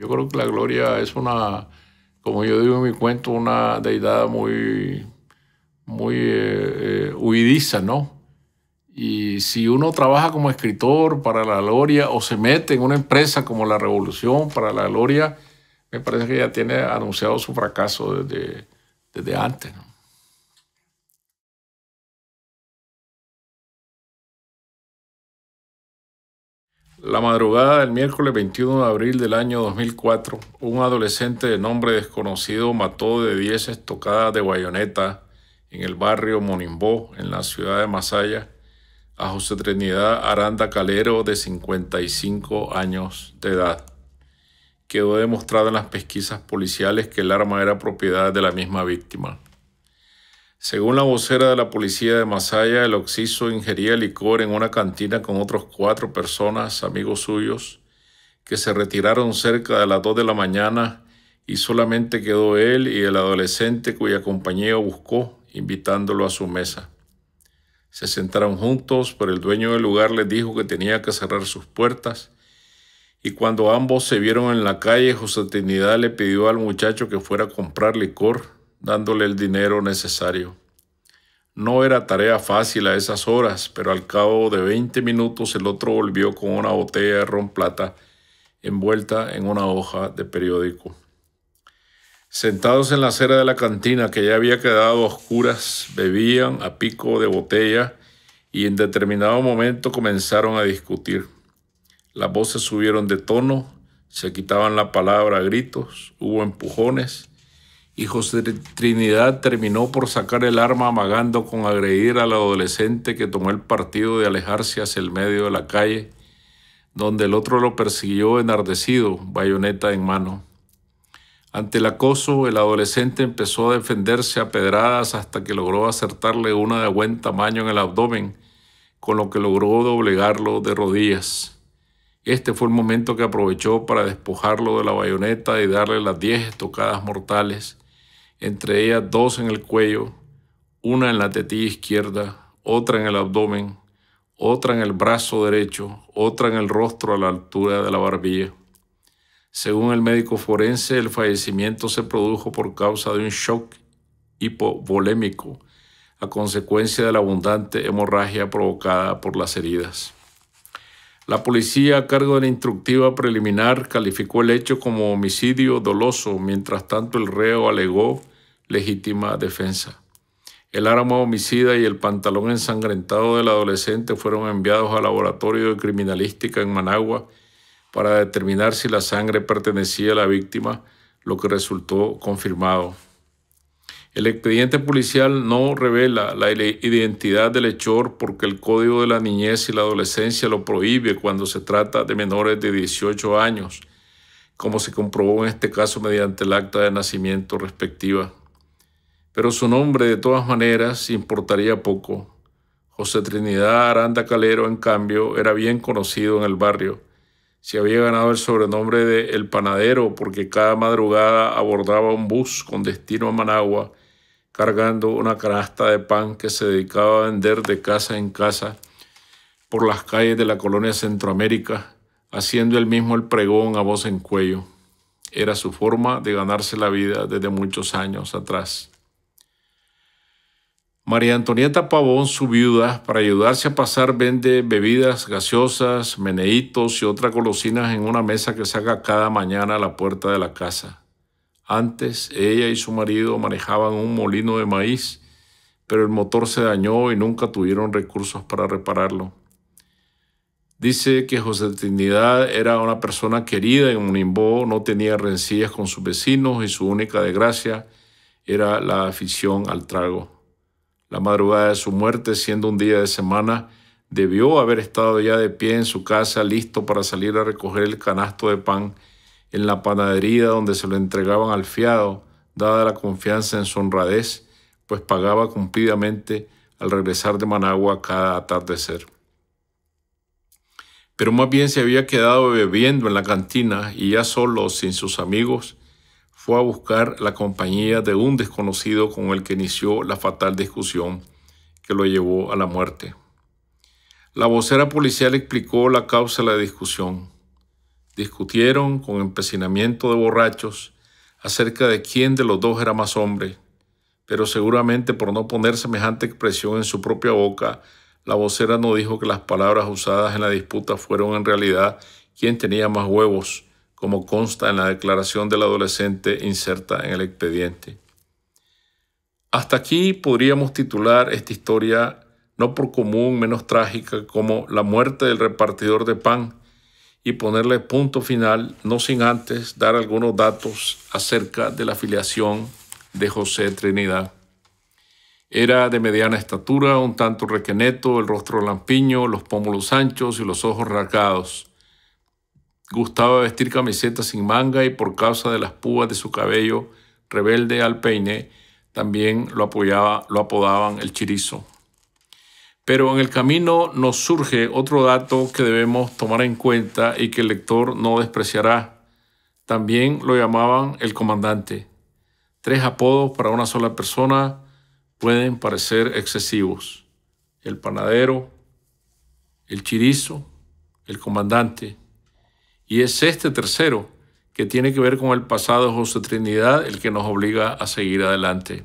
Yo creo que la gloria es una, como yo digo en mi cuento, una deidad muy, muy eh, eh, huidiza, ¿no? Y si uno trabaja como escritor para la gloria o se mete en una empresa como la Revolución para la gloria, me parece que ya tiene anunciado su fracaso desde, desde antes, ¿no? La madrugada del miércoles 21 de abril del año 2004, un adolescente de nombre desconocido mató de 10 estocadas de bayoneta en el barrio Monimbó, en la ciudad de Masaya, a José Trinidad Aranda Calero, de 55 años de edad. Quedó demostrado en las pesquisas policiales que el arma era propiedad de la misma víctima. Según la vocera de la policía de Masaya, el occiso ingería licor en una cantina con otros cuatro personas, amigos suyos, que se retiraron cerca de las 2 de la mañana y solamente quedó él y el adolescente cuya compañía buscó, invitándolo a su mesa. Se sentaron juntos, pero el dueño del lugar les dijo que tenía que cerrar sus puertas, y cuando ambos se vieron en la calle, José Trinidad le pidió al muchacho que fuera a comprar licor dándole el dinero necesario. No era tarea fácil a esas horas, pero al cabo de 20 minutos el otro volvió con una botella de ron plata envuelta en una hoja de periódico. Sentados en la acera de la cantina, que ya había quedado oscuras, bebían a pico de botella y en determinado momento comenzaron a discutir. Las voces subieron de tono, se quitaban la palabra a gritos, hubo empujones y de Trinidad terminó por sacar el arma amagando con agredir al adolescente que tomó el partido de alejarse hacia el medio de la calle, donde el otro lo persiguió enardecido, bayoneta en mano. Ante el acoso, el adolescente empezó a defenderse a pedradas hasta que logró acertarle una de buen tamaño en el abdomen, con lo que logró doblegarlo de rodillas. Este fue el momento que aprovechó para despojarlo de la bayoneta y darle las diez estocadas mortales, entre ellas dos en el cuello, una en la tetilla izquierda, otra en el abdomen, otra en el brazo derecho, otra en el rostro a la altura de la barbilla. Según el médico forense, el fallecimiento se produjo por causa de un shock hipovolémico a consecuencia de la abundante hemorragia provocada por las heridas. La policía a cargo de la instructiva preliminar calificó el hecho como homicidio doloso, mientras tanto el reo alegó legítima defensa. El arma homicida y el pantalón ensangrentado del adolescente fueron enviados al laboratorio de criminalística en Managua para determinar si la sangre pertenecía a la víctima, lo que resultó confirmado. El expediente policial no revela la identidad del hechor porque el Código de la Niñez y la Adolescencia lo prohíbe cuando se trata de menores de 18 años, como se comprobó en este caso mediante el acta de nacimiento respectiva pero su nombre de todas maneras importaría poco. José Trinidad Aranda Calero, en cambio, era bien conocido en el barrio. Se había ganado el sobrenombre de El Panadero porque cada madrugada abordaba un bus con destino a Managua, cargando una carasta de pan que se dedicaba a vender de casa en casa por las calles de la colonia Centroamérica, haciendo él mismo el pregón a voz en cuello. Era su forma de ganarse la vida desde muchos años atrás. María Antonieta Pavón, su viuda, para ayudarse a pasar, vende bebidas gaseosas, meneitos y otras golosinas en una mesa que saca cada mañana a la puerta de la casa. Antes, ella y su marido manejaban un molino de maíz, pero el motor se dañó y nunca tuvieron recursos para repararlo. Dice que José Trinidad era una persona querida en limbo, no tenía rencillas con sus vecinos y su única desgracia era la afición al trago la madrugada de su muerte, siendo un día de semana, debió haber estado ya de pie en su casa, listo para salir a recoger el canasto de pan en la panadería donde se lo entregaban al fiado, dada la confianza en su honradez, pues pagaba cumplidamente al regresar de Managua cada atardecer. Pero más bien se había quedado bebiendo en la cantina y ya solo, sin sus amigos, fue a buscar la compañía de un desconocido con el que inició la fatal discusión que lo llevó a la muerte. La vocera policial explicó la causa de la discusión. Discutieron con empecinamiento de borrachos acerca de quién de los dos era más hombre, pero seguramente por no poner semejante expresión en su propia boca, la vocera no dijo que las palabras usadas en la disputa fueron en realidad quién tenía más huevos, como consta en la declaración del adolescente inserta en el expediente. Hasta aquí podríamos titular esta historia no por común menos trágica como la muerte del repartidor de pan y ponerle punto final, no sin antes dar algunos datos acerca de la filiación de José Trinidad. Era de mediana estatura, un tanto requeneto, el rostro lampiño, los pómulos anchos y los ojos rasgados. Gustaba vestir camisetas sin manga y por causa de las púas de su cabello rebelde al peine, también lo, apoyaba, lo apodaban el chirizo. Pero en el camino nos surge otro dato que debemos tomar en cuenta y que el lector no despreciará. También lo llamaban el comandante. Tres apodos para una sola persona pueden parecer excesivos. El panadero, el chirizo, el comandante. Y es este tercero, que tiene que ver con el pasado de José Trinidad, el que nos obliga a seguir adelante.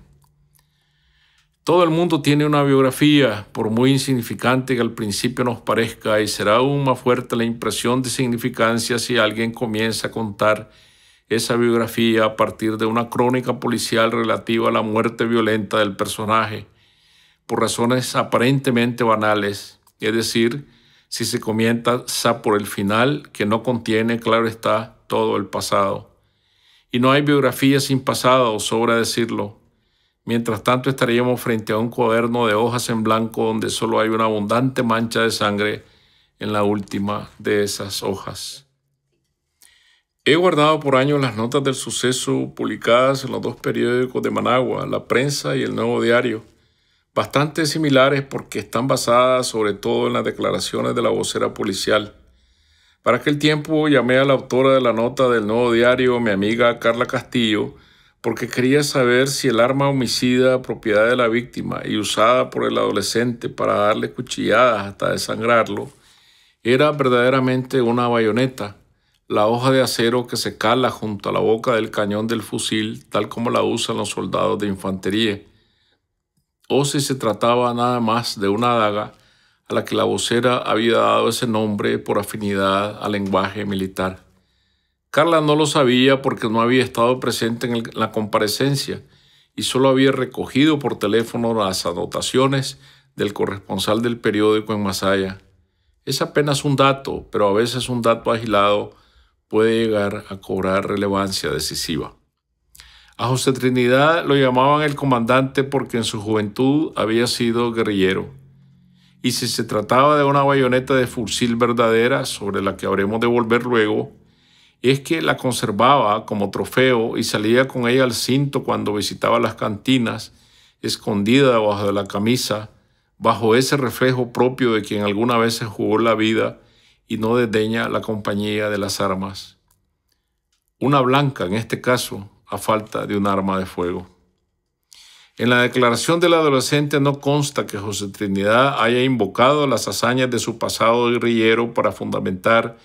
Todo el mundo tiene una biografía, por muy insignificante que al principio nos parezca, y será aún más fuerte la impresión de significancia si alguien comienza a contar esa biografía a partir de una crónica policial relativa a la muerte violenta del personaje, por razones aparentemente banales, es decir, si se comienza por el final, que no contiene, claro está, todo el pasado. Y no hay biografía sin pasado, sobra decirlo. Mientras tanto estaríamos frente a un cuaderno de hojas en blanco donde solo hay una abundante mancha de sangre en la última de esas hojas. He guardado por años las notas del suceso publicadas en los dos periódicos de Managua, La Prensa y El Nuevo Diario bastante similares porque están basadas sobre todo en las declaraciones de la vocera policial. Para aquel tiempo llamé a la autora de la nota del nuevo diario, mi amiga Carla Castillo, porque quería saber si el arma homicida, propiedad de la víctima y usada por el adolescente para darle cuchilladas hasta desangrarlo, era verdaderamente una bayoneta, la hoja de acero que se cala junto a la boca del cañón del fusil, tal como la usan los soldados de infantería o si se trataba nada más de una daga a la que la vocera había dado ese nombre por afinidad al lenguaje militar. Carla no lo sabía porque no había estado presente en, la comparecencia y solo había recogido por teléfono las anotaciones del corresponsal del periódico en Masaya. Es apenas un dato, pero a veces un dato agilado puede llegar a cobrar relevancia decisiva. A José Trinidad lo llamaban el comandante porque en su juventud había sido guerrillero. Y si se trataba de una bayoneta de fusil verdadera, sobre la que habremos de volver luego, es que la conservaba como trofeo y salía con ella al cinto cuando visitaba las cantinas, escondida debajo de la camisa, bajo ese reflejo propio de quien alguna vez se jugó la vida y no desdeña la compañía de las armas. Una blanca, en este caso, a falta de un arma de fuego. En la declaración del adolescente no consta que José Trinidad haya invocado las hazañas de su pasado guerrillero para fundamentar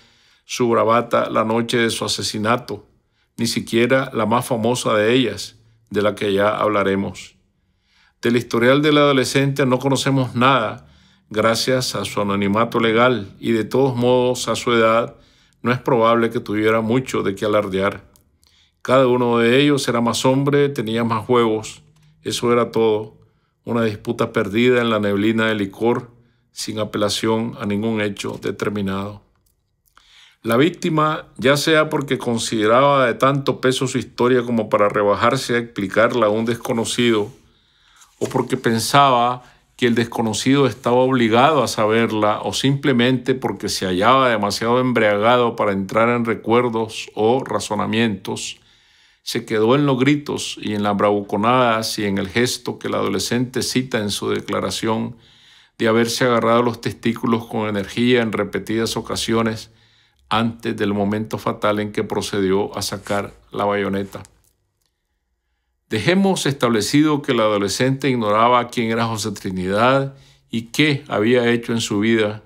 su bravata la noche de su asesinato, ni siquiera la más famosa de ellas, de la que ya hablaremos. Del historial del adolescente no conocemos nada gracias a su anonimato legal y de todos modos a su edad no es probable que tuviera mucho de qué alardear. Cada uno de ellos era más hombre, tenía más huevos. Eso era todo. Una disputa perdida en la neblina de licor, sin apelación a ningún hecho determinado. La víctima, ya sea porque consideraba de tanto peso su historia como para rebajarse a explicarla a un desconocido, o porque pensaba que el desconocido estaba obligado a saberla, o simplemente porque se hallaba demasiado embriagado para entrar en recuerdos o razonamientos, se quedó en los gritos y en las bravuconadas y en el gesto que la adolescente cita en su declaración de haberse agarrado los testículos con energía en repetidas ocasiones antes del momento fatal en que procedió a sacar la bayoneta. Dejemos establecido que la adolescente ignoraba quién era José Trinidad y qué había hecho en su vida.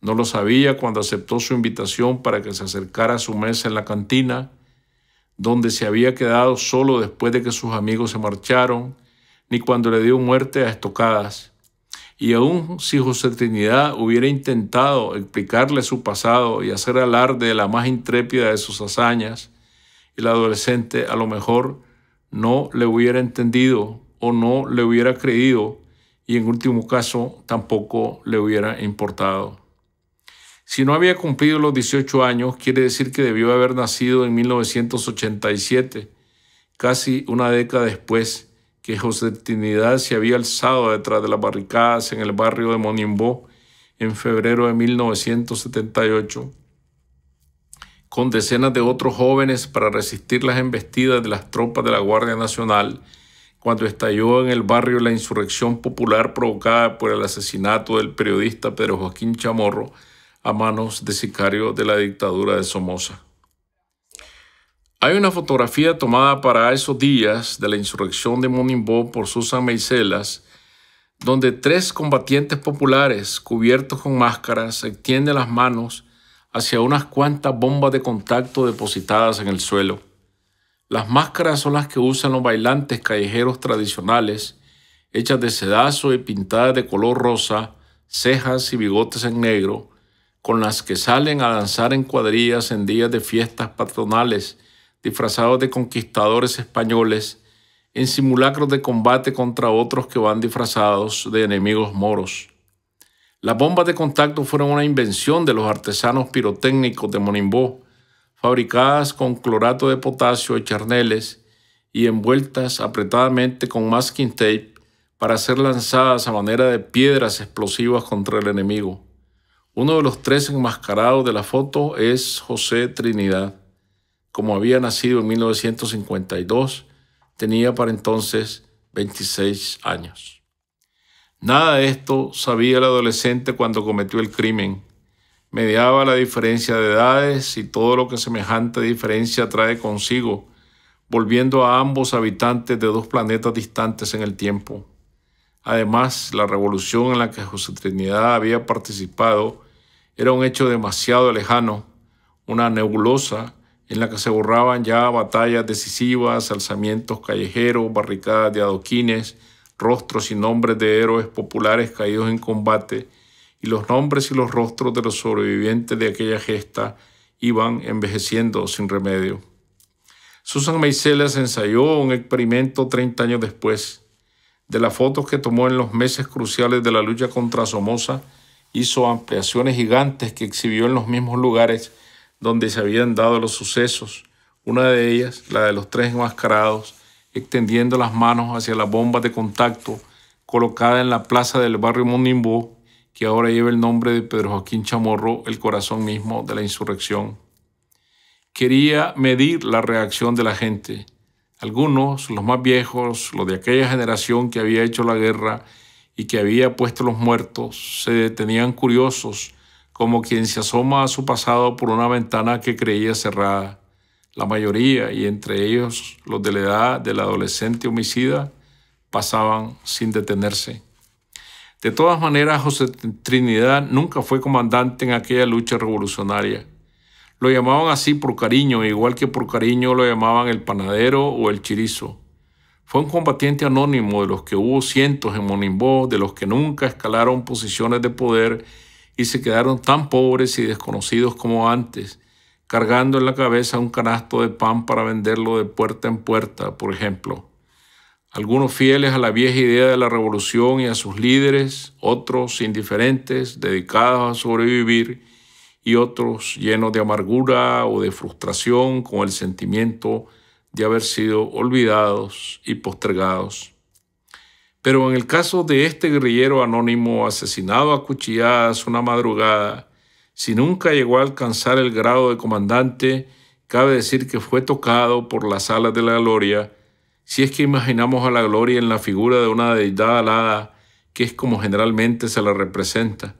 No lo sabía cuando aceptó su invitación para que se acercara a su mesa en la cantina, donde se había quedado solo después de que sus amigos se marcharon, ni cuando le dio muerte a estocadas. Y aun si José Trinidad hubiera intentado explicarle su pasado y hacer alarde de la más intrépida de sus hazañas, el adolescente a lo mejor no le hubiera entendido o no le hubiera creído y en último caso tampoco le hubiera importado. Si no había cumplido los 18 años, quiere decir que debió haber nacido en 1987, casi una década después que José Trinidad se había alzado detrás de las barricadas en el barrio de Monimbó en febrero de 1978, con decenas de otros jóvenes para resistir las embestidas de las tropas de la Guardia Nacional cuando estalló en el barrio la insurrección popular provocada por el asesinato del periodista Pedro Joaquín Chamorro, a manos de sicarios de la dictadura de Somoza. Hay una fotografía tomada para esos días de la insurrección de Monimbó por Susan Meiselas, donde tres combatientes populares cubiertos con máscaras extienden las manos hacia unas cuantas bombas de contacto depositadas en el suelo. Las máscaras son las que usan los bailantes callejeros tradicionales, hechas de sedazo y pintadas de color rosa, cejas y bigotes en negro, con las que salen a danzar en cuadrillas en días de fiestas patronales, disfrazados de conquistadores españoles, en simulacros de combate contra otros que van disfrazados de enemigos moros. Las bombas de contacto fueron una invención de los artesanos pirotécnicos de Monimbó, fabricadas con clorato de potasio y charneles y envueltas apretadamente con masking tape para ser lanzadas a manera de piedras explosivas contra el enemigo. Uno de los tres enmascarados de la foto es José Trinidad. Como había nacido en 1952, tenía para entonces 26 años. Nada de esto sabía el adolescente cuando cometió el crimen. Mediaba la diferencia de edades y todo lo que semejante diferencia trae consigo, volviendo a ambos habitantes de dos planetas distantes en el tiempo. Además, la revolución en la que José Trinidad había participado era un hecho demasiado lejano, una nebulosa en la que se borraban ya batallas decisivas, alzamientos callejeros, barricadas de adoquines, rostros y nombres de héroes populares caídos en combate, y los nombres y los rostros de los sobrevivientes de aquella gesta iban envejeciendo sin remedio. Susan Meiseles ensayó un experimento 30 años después. De las fotos que tomó en los meses cruciales de la lucha contra Somoza, hizo ampliaciones gigantes que exhibió en los mismos lugares donde se habían dado los sucesos, una de ellas, la de los tres enmascarados, extendiendo las manos hacia la bomba de contacto colocada en la plaza del barrio Monimbó, que ahora lleva el nombre de Pedro Joaquín Chamorro, el corazón mismo de la insurrección. Quería medir la reacción de la gente. Algunos, los más viejos, los de aquella generación que había hecho la guerra, y que había puesto los muertos se detenían curiosos, como quien se asoma a su pasado por una ventana que creía cerrada. La mayoría, y entre ellos los de la edad del adolescente homicida, pasaban sin detenerse. De todas maneras, José Trinidad nunca fue comandante en aquella lucha revolucionaria. Lo llamaban así por cariño, igual que por cariño lo llamaban el panadero o el chirizo. Fue un combatiente anónimo de los que hubo cientos en Monimbó, de los que nunca escalaron posiciones de poder y se quedaron tan pobres y desconocidos como antes, cargando en la cabeza un canasto de pan para venderlo de puerta en puerta, por ejemplo. Algunos fieles a la vieja idea de la revolución y a sus líderes, otros indiferentes, dedicados a sobrevivir, y otros llenos de amargura o de frustración con el sentimiento de de haber sido olvidados y postergados. Pero en el caso de este guerrillero anónimo asesinado a cuchilladas una madrugada, si nunca llegó a alcanzar el grado de comandante, cabe decir que fue tocado por las alas de la gloria, si es que imaginamos a la gloria en la figura de una deidad alada, que es como generalmente se la representa,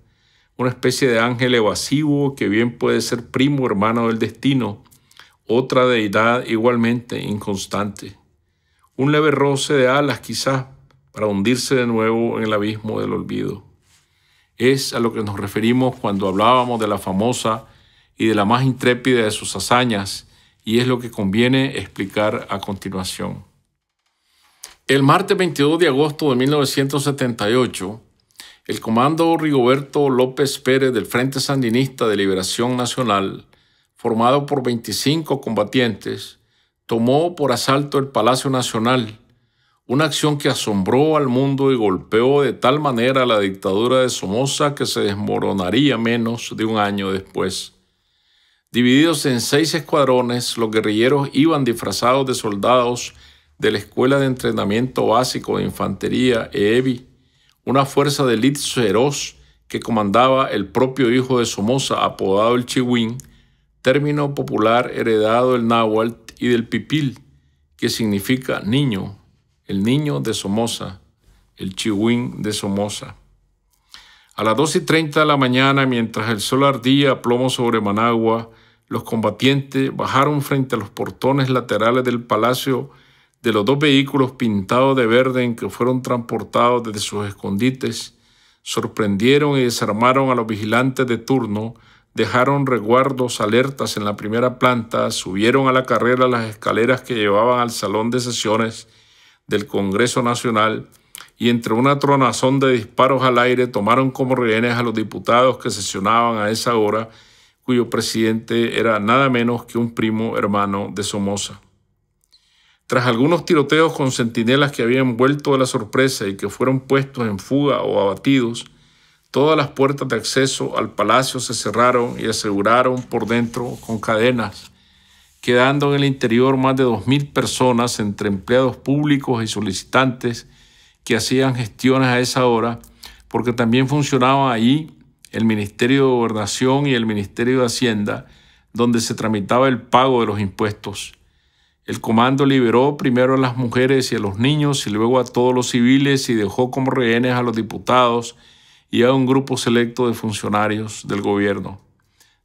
una especie de ángel evasivo que bien puede ser primo hermano del destino, otra deidad igualmente inconstante, un leve roce de alas quizás para hundirse de nuevo en el abismo del olvido. Es a lo que nos referimos cuando hablábamos de la famosa y de la más intrépida de sus hazañas, y es lo que conviene explicar a continuación. El martes 22 de agosto de 1978, el comando Rigoberto López Pérez del Frente Sandinista de Liberación Nacional formado por 25 combatientes, tomó por asalto el Palacio Nacional, una acción que asombró al mundo y golpeó de tal manera a la dictadura de Somoza que se desmoronaría menos de un año después. Divididos en seis escuadrones, los guerrilleros iban disfrazados de soldados de la Escuela de Entrenamiento Básico de Infantería EEBI, una fuerza de élite feroz que comandaba el propio hijo de Somoza, apodado el Chihuín, término popular heredado del náhuatl y del pipil, que significa niño, el niño de Somoza, el chihuín de Somoza. A las 2 y 30 de la mañana, mientras el sol ardía a plomo sobre Managua, los combatientes bajaron frente a los portones laterales del palacio de los dos vehículos pintados de verde en que fueron transportados desde sus escondites, sorprendieron y desarmaron a los vigilantes de turno dejaron reguardos alertas en la primera planta, subieron a la carrera las escaleras que llevaban al salón de sesiones del Congreso Nacional y entre una tronazón de disparos al aire tomaron como rehenes a los diputados que sesionaban a esa hora, cuyo presidente era nada menos que un primo hermano de Somoza. Tras algunos tiroteos con centinelas que habían vuelto de la sorpresa y que fueron puestos en fuga o abatidos, Todas las puertas de acceso al palacio se cerraron y aseguraron por dentro con cadenas, quedando en el interior más de 2.000 personas entre empleados públicos y solicitantes que hacían gestiones a esa hora, porque también funcionaba ahí el Ministerio de Gobernación y el Ministerio de Hacienda, donde se tramitaba el pago de los impuestos. El comando liberó primero a las mujeres y a los niños y luego a todos los civiles y dejó como rehenes a los diputados, y a un grupo selecto de funcionarios del gobierno.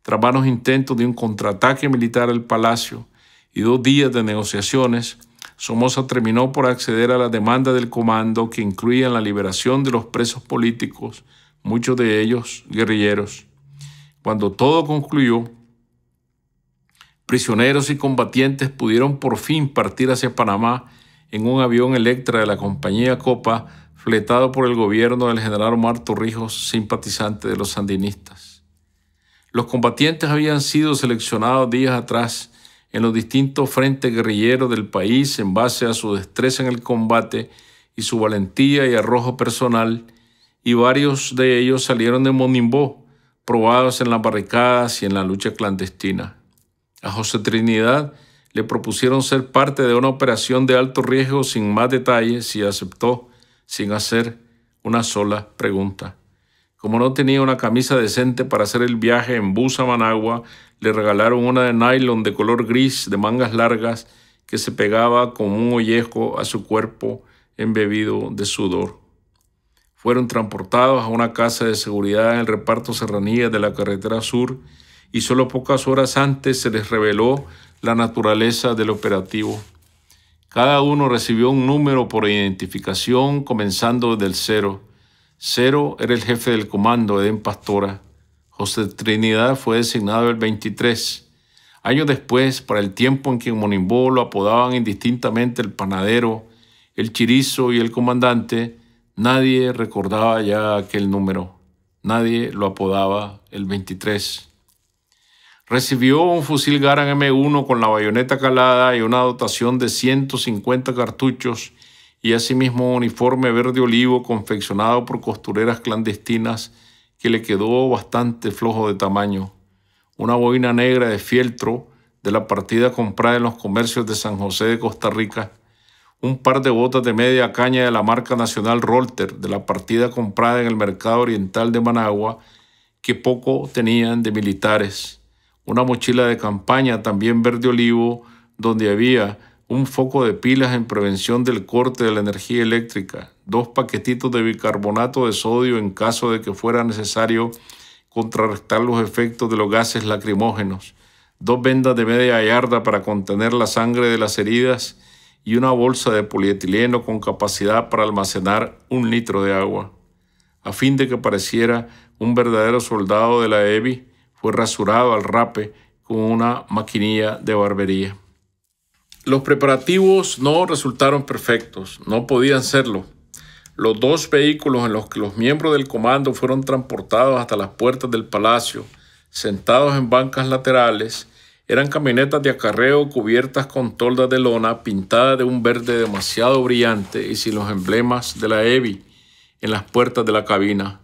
Tras vanos intentos de un contraataque militar al palacio y dos días de negociaciones, Somoza terminó por acceder a la demanda del comando que incluía la liberación de los presos políticos, muchos de ellos guerrilleros. Cuando todo concluyó, prisioneros y combatientes pudieron por fin partir hacia Panamá en un avión Electra de la compañía Copa completado por el gobierno del general Omar Torrijos, simpatizante de los sandinistas. Los combatientes habían sido seleccionados días atrás en los distintos frentes guerrilleros del país en base a su destreza en el combate y su valentía y arrojo personal, y varios de ellos salieron de Monimbó, probados en las barricadas y en la lucha clandestina. A José Trinidad le propusieron ser parte de una operación de alto riesgo sin más detalles y aceptó sin hacer una sola pregunta. Como no tenía una camisa decente para hacer el viaje en bus a Managua, le regalaron una de nylon de color gris de mangas largas que se pegaba como un ollejo a su cuerpo embebido de sudor. Fueron transportados a una casa de seguridad en el reparto Serranía de la carretera sur y solo pocas horas antes se les reveló la naturaleza del operativo. Cada uno recibió un número por identificación comenzando desde el cero. Cero era el jefe del comando, Edén Pastora. José Trinidad fue designado el 23. Años después, para el tiempo en que en Monimbó lo apodaban indistintamente el panadero, el chirizo y el comandante, nadie recordaba ya aquel número. Nadie lo apodaba el 23. Recibió un fusil Garand M1 con la bayoneta calada y una dotación de 150 cartuchos y asimismo un uniforme verde olivo confeccionado por costureras clandestinas que le quedó bastante flojo de tamaño. Una boina negra de fieltro de la partida comprada en los comercios de San José de Costa Rica. Un par de botas de media caña de la marca nacional Rolter de la partida comprada en el mercado oriental de Managua que poco tenían de militares una mochila de campaña también verde olivo donde había un foco de pilas en prevención del corte de la energía eléctrica, dos paquetitos de bicarbonato de sodio en caso de que fuera necesario contrarrestar los efectos de los gases lacrimógenos, dos vendas de media yarda para contener la sangre de las heridas y una bolsa de polietileno con capacidad para almacenar un litro de agua. A fin de que pareciera un verdadero soldado de la EBI, fue rasurado al rape con una maquinilla de barbería. Los preparativos no resultaron perfectos, no podían serlo. Los dos vehículos en los que los miembros del comando fueron transportados hasta las puertas del palacio, sentados en bancas laterales, eran camionetas de acarreo cubiertas con toldas de lona pintadas de un verde demasiado brillante y sin los emblemas de la E.V.I. en las puertas de la cabina.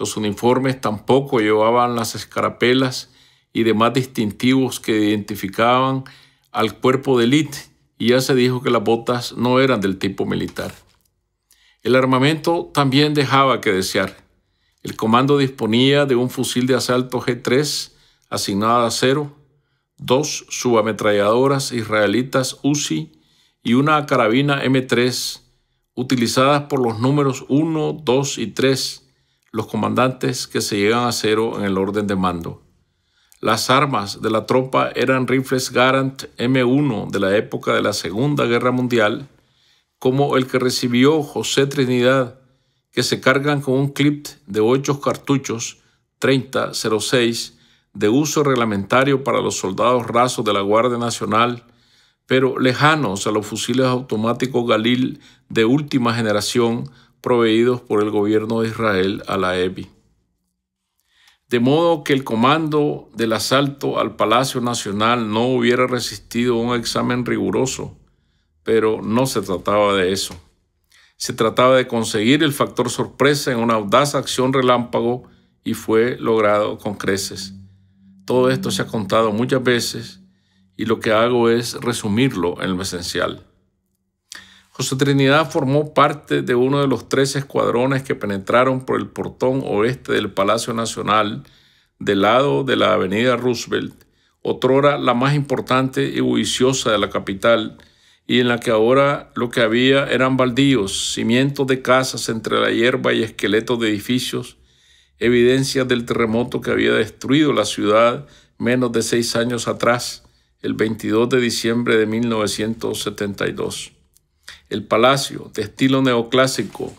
Los uniformes tampoco llevaban las escarapelas y demás distintivos que identificaban al cuerpo de élite y ya se dijo que las botas no eran del tipo militar. El armamento también dejaba que desear. El comando disponía de un fusil de asalto G3 asignado a cero, dos subametralladoras israelitas UCI y una carabina M3 utilizadas por los números 1, 2 y 3 los comandantes que se llegan a cero en el orden de mando. Las armas de la tropa eran rifles Garant M1 de la época de la Segunda Guerra Mundial, como el que recibió José Trinidad, que se cargan con un clip de ocho cartuchos 3006 de uso reglamentario para los soldados rasos de la Guardia Nacional, pero lejanos a los fusiles automáticos Galil de última generación proveídos por el gobierno de Israel a la e De modo que el comando del asalto al Palacio Nacional no hubiera resistido un examen riguroso, pero no se trataba de eso. Se trataba de conseguir el factor sorpresa en una audaz acción relámpago y fue logrado con creces. Todo esto se ha contado muchas veces y lo que hago es resumirlo en lo esencial. José Trinidad formó parte de uno de los tres escuadrones que penetraron por el portón oeste del Palacio Nacional, del lado de la Avenida Roosevelt, otrora la más importante y bulliciosa de la capital, y en la que ahora lo que había eran baldíos, cimientos de casas entre la hierba y esqueletos de edificios, evidencias del terremoto que había destruido la ciudad menos de seis años atrás, el 22 de diciembre de 1972 el palacio de estilo neoclásico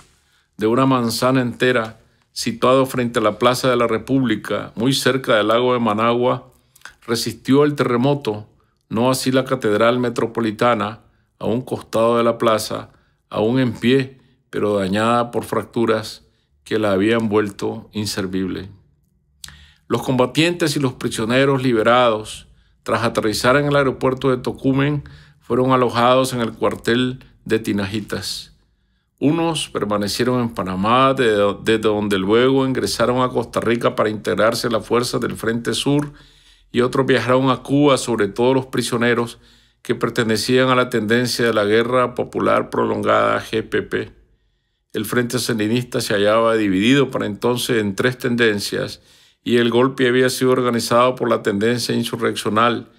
de una manzana entera situado frente a la Plaza de la República, muy cerca del lago de Managua, resistió el terremoto, no así la Catedral Metropolitana, a un costado de la plaza, aún en pie, pero dañada por fracturas que la habían vuelto inservible. Los combatientes y los prisioneros liberados, tras aterrizar en el aeropuerto de Tocumen, fueron alojados en el cuartel de tinajitas. Unos permanecieron en Panamá, desde donde luego ingresaron a Costa Rica para integrarse a las fuerzas del Frente Sur, y otros viajaron a Cuba, sobre todo los prisioneros que pertenecían a la tendencia de la Guerra Popular Prolongada GPP. El Frente Sandinista se hallaba dividido para entonces en tres tendencias y el golpe había sido organizado por la tendencia insurreccional,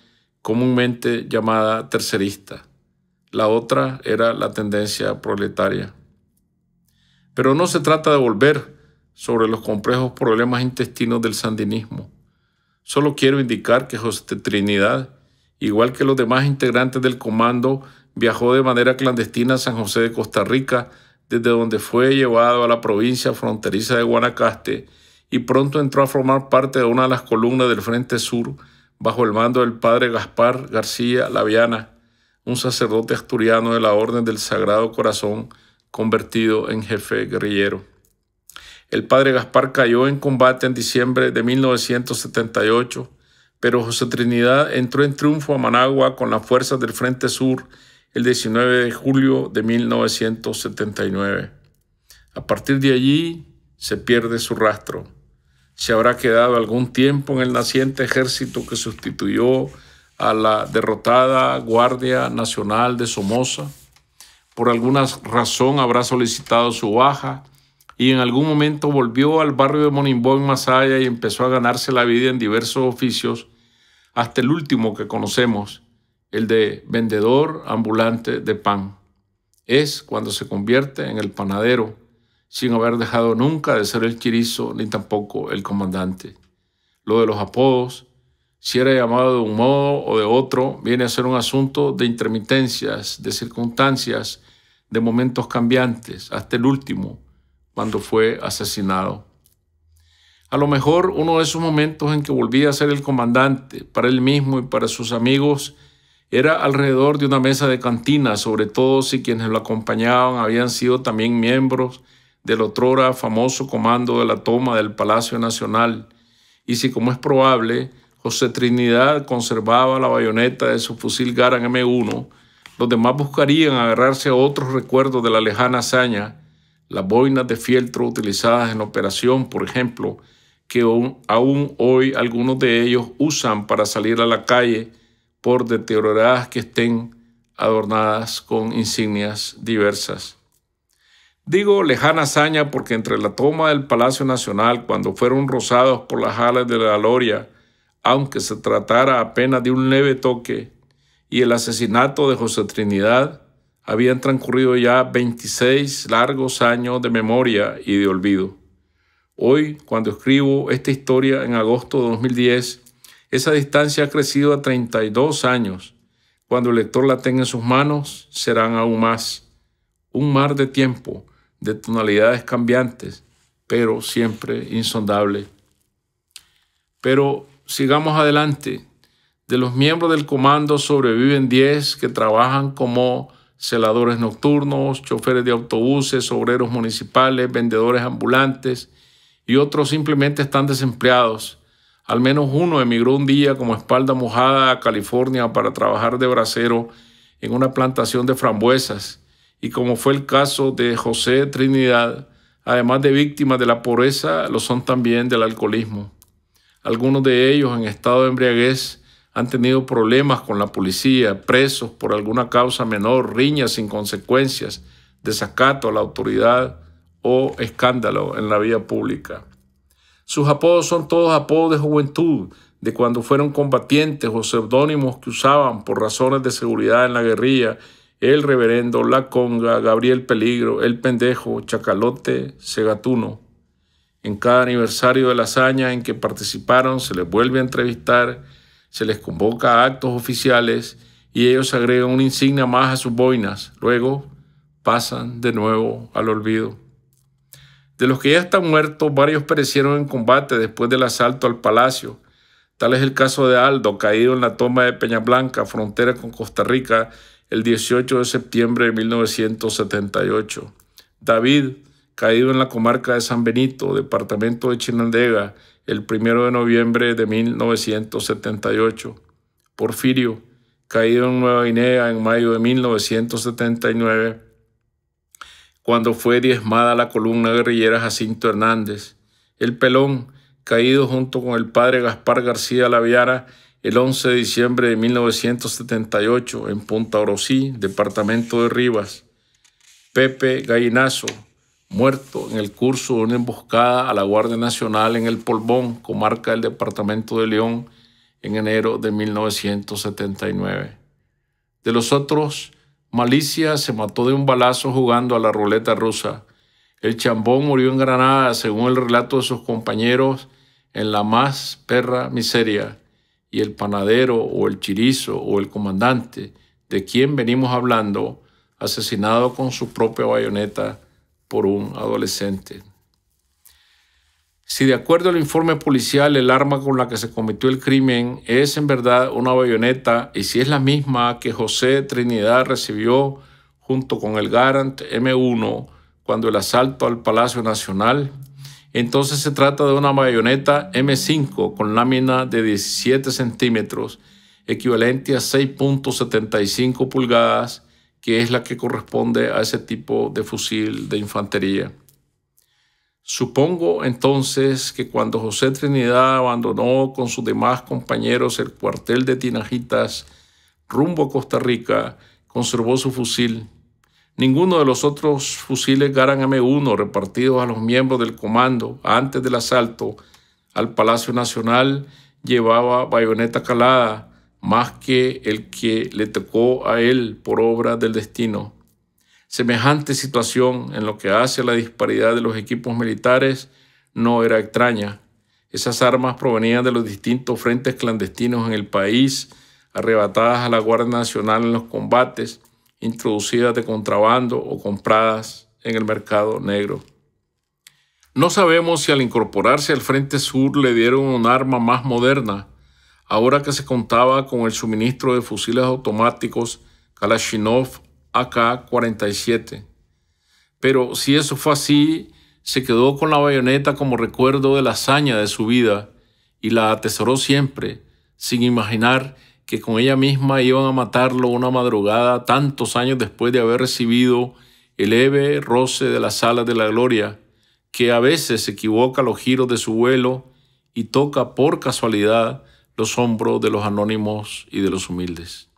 comúnmente llamada tercerista la otra era la tendencia proletaria. Pero no se trata de volver sobre los complejos problemas intestinos del sandinismo. Solo quiero indicar que José Trinidad, igual que los demás integrantes del comando, viajó de manera clandestina a San José de Costa Rica, desde donde fue llevado a la provincia fronteriza de Guanacaste y pronto entró a formar parte de una de las columnas del Frente Sur bajo el mando del padre Gaspar García Laviana, un sacerdote asturiano de la Orden del Sagrado Corazón, convertido en jefe guerrillero. El padre Gaspar cayó en combate en diciembre de 1978, pero José Trinidad entró en triunfo a Managua con las fuerzas del Frente Sur el 19 de julio de 1979. A partir de allí se pierde su rastro. Se habrá quedado algún tiempo en el naciente ejército que sustituyó a la derrotada Guardia Nacional de Somoza. Por alguna razón habrá solicitado su baja y en algún momento volvió al barrio de Monimbó en Masaya y empezó a ganarse la vida en diversos oficios, hasta el último que conocemos, el de vendedor ambulante de pan. Es cuando se convierte en el panadero, sin haber dejado nunca de ser el chirizo ni tampoco el comandante. Lo de los apodos si era llamado de un modo o de otro, viene a ser un asunto de intermitencias, de circunstancias, de momentos cambiantes, hasta el último, cuando fue asesinado. A lo mejor uno de esos momentos en que volvía a ser el comandante, para él mismo y para sus amigos, era alrededor de una mesa de cantina, sobre todo si quienes lo acompañaban habían sido también miembros del otrora famoso comando de la toma del Palacio Nacional, y si como es probable, José Trinidad conservaba la bayoneta de su fusil Garan M1, los demás buscarían agarrarse a otros recuerdos de la lejana hazaña, las boinas de fieltro utilizadas en operación, por ejemplo, que aún hoy algunos de ellos usan para salir a la calle por deterioradas que estén adornadas con insignias diversas. Digo lejana hazaña porque entre la toma del Palacio Nacional, cuando fueron rozados por las alas de la Gloria aunque se tratara apenas de un leve toque, y el asesinato de José Trinidad, habían transcurrido ya 26 largos años de memoria y de olvido. Hoy, cuando escribo esta historia en agosto de 2010, esa distancia ha crecido a 32 años. Cuando el lector la tenga en sus manos, serán aún más. Un mar de tiempo, de tonalidades cambiantes, pero siempre insondable. Pero sigamos adelante. De los miembros del comando sobreviven 10 que trabajan como celadores nocturnos, choferes de autobuses, obreros municipales, vendedores ambulantes y otros simplemente están desempleados. Al menos uno emigró un día como espalda mojada a California para trabajar de bracero en una plantación de frambuesas y como fue el caso de José Trinidad, además de víctimas de la pobreza, lo son también del alcoholismo. Algunos de ellos en estado de embriaguez han tenido problemas con la policía, presos por alguna causa menor, riñas sin consecuencias, desacato a la autoridad o escándalo en la vía pública. Sus apodos son todos apodos de juventud, de cuando fueron combatientes o seudónimos que usaban por razones de seguridad en la guerrilla, el reverendo, la conga, Gabriel Peligro, el pendejo, Chacalote, Segatuno. En cada aniversario de la hazaña en que participaron se les vuelve a entrevistar, se les convoca a actos oficiales y ellos agregan una insignia más a sus boinas. Luego pasan de nuevo al olvido. De los que ya están muertos, varios perecieron en combate después del asalto al palacio. Tal es el caso de Aldo, caído en la toma de Peñablanca, frontera con Costa Rica, el 18 de septiembre de 1978. David, caído en la comarca de San Benito, departamento de Chinandega, el 1 de noviembre de 1978. Porfirio, caído en Nueva Guinea en mayo de 1979, cuando fue diezmada la columna guerrillera Jacinto Hernández. El Pelón, caído junto con el padre Gaspar García Laviara el 11 de diciembre de 1978 en Punta Orosí, departamento de Rivas. Pepe Gallinazo, muerto en el curso de una emboscada a la Guardia Nacional en el Polvón, comarca del departamento de León, en enero de 1979. De los otros, Malicia se mató de un balazo jugando a la ruleta rusa. El chambón murió en Granada, según el relato de sus compañeros, en la más perra miseria. Y el panadero o el chirizo o el comandante, de quien venimos hablando, asesinado con su propia bayoneta, por un adolescente. Si de acuerdo al informe policial el arma con la que se cometió el crimen es en verdad una bayoneta y si es la misma que José Trinidad recibió junto con el Garant M1 cuando el asalto al Palacio Nacional, entonces se trata de una bayoneta M5 con lámina de 17 centímetros, equivalente a 6.75 pulgadas que es la que corresponde a ese tipo de fusil de infantería. Supongo entonces que cuando José Trinidad abandonó con sus demás compañeros el cuartel de Tinajitas rumbo a Costa Rica, conservó su fusil. Ninguno de los otros fusiles Garan M1 repartidos a los miembros del comando antes del asalto al Palacio Nacional llevaba bayoneta calada más que el que le tocó a él por obra del destino. Semejante situación en lo que hace a la disparidad de los equipos militares no era extraña. Esas armas provenían de los distintos frentes clandestinos en el país, arrebatadas a la Guardia Nacional en los combates, introducidas de contrabando o compradas en el mercado negro. No sabemos si al incorporarse al Frente Sur le dieron un arma más moderna, ahora que se contaba con el suministro de fusiles automáticos Kalashnikov AK-47. Pero si eso fue así, se quedó con la bayoneta como recuerdo de la hazaña de su vida y la atesoró siempre, sin imaginar que con ella misma iban a matarlo una madrugada tantos años después de haber recibido el leve roce de las alas de la gloria, que a veces se equivoca los giros de su vuelo y toca por casualidad los hombros de los anónimos y de los humildes.